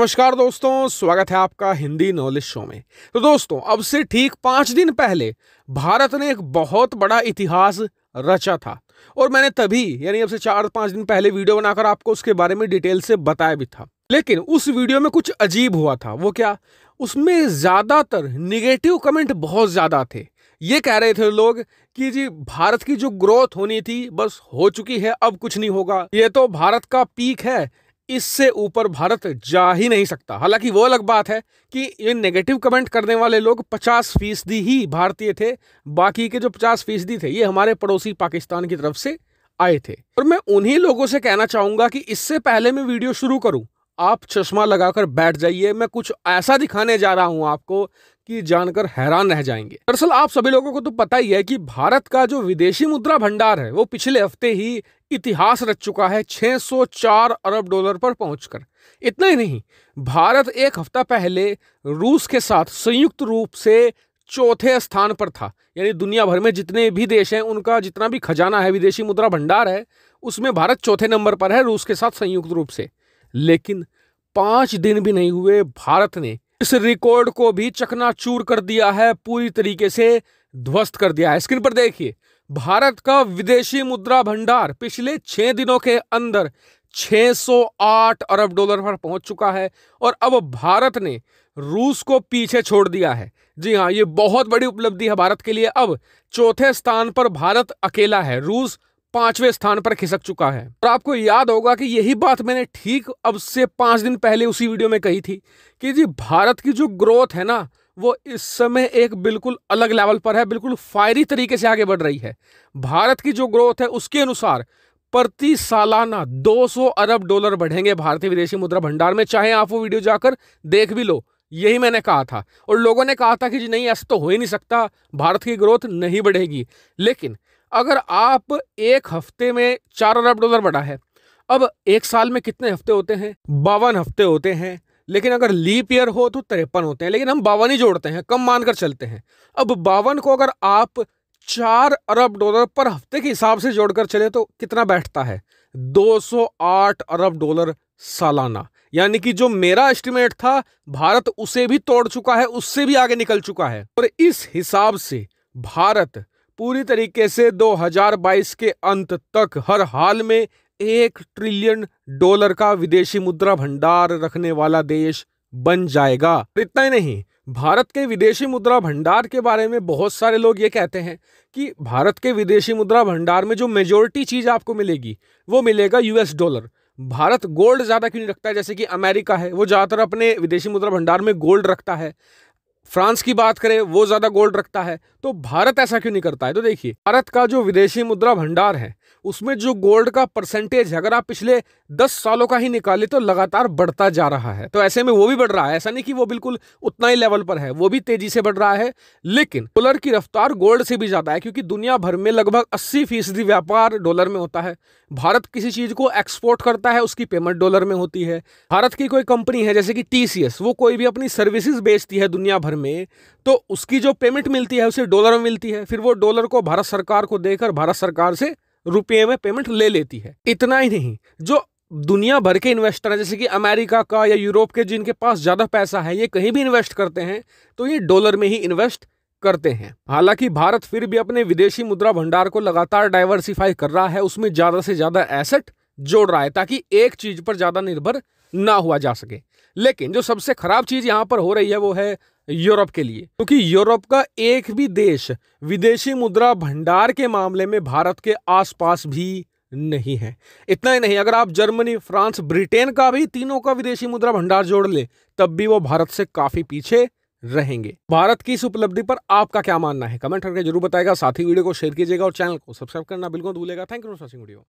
नमस्कार दोस्तों स्वागत है आपका हिंदी नॉलेज शो में तो दोस्तों अब से ठीक पांच दिन पहले भारत ने एक बहुत बड़ा इतिहास रचा था और मैंने तभी यानी अब से चार पांच दिन पहले वीडियो बनाकर आपको उसके बारे में डिटेल से बताया भी था लेकिन उस वीडियो में कुछ अजीब हुआ था वो क्या उसमें ज़्यादातर निगेटिव कमेंट बहुत ज़्यादा थे ये कह रहे थे लोग कि जी भारत की जो ग्रोथ होनी थी बस हो चुकी है अब कुछ नहीं होगा ये तो भारत का पीक है इससे ऊपर भारत जा ही नहीं सकता हालांकि वो अलग बात है कि ये नेगेटिव कमेंट करने वाले लोग पचास फीसदी ही भारतीय थे बाकी के जो पचास फीसदी थे ये हमारे पड़ोसी पाकिस्तान की तरफ से आए थे और मैं उन्हीं लोगों से कहना चाहूंगा कि इससे पहले मैं वीडियो शुरू करूं आप चश्मा लगाकर बैठ जाइए मैं कुछ ऐसा दिखाने जा रहा हूं आपको की जानकर हैरान रह जाएंगे दरअसल आप सभी लोगों को तो पता ही है कि भारत का जो विदेशी मुद्रा भंडार है वो पिछले हफ्ते ही इतिहास रच चुका है 604 अरब डॉलर पर पहुंचकर इतना ही नहीं भारत एक हफ्ता पहले रूस के साथ संयुक्त रूप से चौथे स्थान पर था यानी दुनिया भर में जितने भी देश हैं उनका जितना भी खजाना है विदेशी मुद्रा भंडार है उसमें भारत चौथे नंबर पर है रूस के साथ संयुक्त रूप से लेकिन पाँच दिन भी नहीं हुए भारत ने इस रिकॉर्ड को भी चकनाचूर कर दिया है पूरी तरीके से ध्वस्त कर दिया है स्क्रीन पर देखिए भारत का विदेशी मुद्रा भंडार पिछले छह दिनों के अंदर 608 अरब डॉलर पर पहुंच चुका है और अब भारत ने रूस को पीछे छोड़ दिया है जी हाँ ये बहुत बड़ी उपलब्धि है भारत के लिए अब चौथे स्थान पर भारत अकेला है रूस पांचवें स्थान पर खिसक चुका है और आपको याद होगा कि यही बात मैंने ठीक अब से पांच दिन पहले उसी वीडियो में कही थी कि जी भारत की जो ग्रोथ है ना वो इस समय एक बिल्कुल अलग लेवल पर है बिल्कुल फायरी तरीके से आगे बढ़ रही है भारत की जो ग्रोथ है उसके अनुसार प्रति सालाना 200 अरब डॉलर बढ़ेंगे भारतीय विदेशी मुद्रा भंडार में चाहे आप वो वीडियो जाकर देख भी लो यही मैंने कहा था और लोगों ने कहा था कि जी नहीं ऐसा तो हो ही नहीं सकता भारत की ग्रोथ नहीं बढ़ेगी लेकिन अगर आप एक हफ्ते में चार अरब डॉलर बढ़ा है अब एक साल में कितने हफ्ते होते हैं बावन हफ्ते होते हैं लेकिन अगर लीप ईयर हो तो तिरपन होते हैं लेकिन हम बावन ही जोड़ते हैं कम मानकर चलते हैं अब बावन को अगर आप चार अरब डॉलर पर हफ्ते के हिसाब से जोड़कर चले तो कितना बैठता है 208 अरब डॉलर सालाना यानी कि जो मेरा एस्टिमेट था भारत उसे भी तोड़ चुका है उससे भी आगे निकल चुका है और इस हिसाब से भारत पूरी तरीके से 2022 के अंत तक हर हाल में एक ट्रिलियन डॉलर का विदेशी मुद्रा भंडार रखने वाला देश बन जाएगा इतना ही नहीं भारत के विदेशी मुद्रा भंडार के बारे में बहुत सारे लोग ये कहते हैं कि भारत के विदेशी मुद्रा भंडार में जो मेजोरिटी चीज़ आपको मिलेगी वो मिलेगा यूएस डॉलर भारत गोल्ड ज़्यादा क्यों नहीं रखता है जैसे कि अमेरिका है वो ज़्यादातर अपने विदेशी मुद्रा भंडार में गोल्ड रखता है फ्रांस की बात करें वो ज़्यादा गोल्ड रखता है तो भारत ऐसा क्यों नहीं करता है तो देखिए भारत का जो विदेशी मुद्रा भंडार है उसमें जो गोल्ड का परसेंटेज अगर आप पिछले दस सालों का ही निकाले तो लगातार बढ़ता जा रहा है तो ऐसे में वो भी बढ़ रहा है ऐसा नहीं कि वो बिल्कुल उतना ही लेवल पर है वो भी तेजी से बढ़ रहा है लेकिन डॉलर की रफ्तार गोल्ड से भी ज़्यादा है क्योंकि दुनिया भर में लगभग अस्सी फीसदी व्यापार डॉलर में होता है भारत किसी चीज़ को एक्सपोर्ट करता है उसकी पेमेंट डॉलर में होती है भारत की कोई कंपनी है जैसे कि टी वो कोई भी अपनी सर्विसेज बेचती है दुनिया भर में तो उसकी जो पेमेंट मिलती है उसे डॉलर में मिलती है फिर वो डॉलर को भारत सरकार को देकर भारत सरकार से रुपये में पेमेंट ले लेती है इतना ही नहीं जो दुनिया भर के इन्वेस्टर हैं जैसे कि अमेरिका का या यूरोप के जिनके पास ज़्यादा पैसा है ये कहीं भी इन्वेस्ट करते हैं तो ये डॉलर में ही इन्वेस्ट करते हैं हालांकि भारत फिर भी अपने विदेशी मुद्रा भंडार को लगातार डाइवर्सिफाई कर रहा है उसमें ज्यादा से ज्यादा एसेट जोड़ रहा है ताकि एक चीज पर ज्यादा निर्भर ना हुआ जा सके लेकिन जो सबसे खराब चीज यहाँ पर हो रही है वो है यूरोप के लिए क्योंकि तो यूरोप का एक भी देश विदेशी मुद्रा भंडार के मामले में भारत के आसपास भी नहीं है इतना ही नहीं अगर आप जर्मनी फ्रांस ब्रिटेन का भी तीनों का विदेशी मुद्रा भंडार जोड़ ले तब भी वो भारत से काफी पीछे रहेंगे भारत की इस उपलब्धि पर आपका क्या मानना है कमेंट करके जरूर बताएगा साथ ही वीडियो को शेयर कीजिएगा और चैनल को सब्सक्राइब करना बिल्कुल भूलेगा thank you for watching video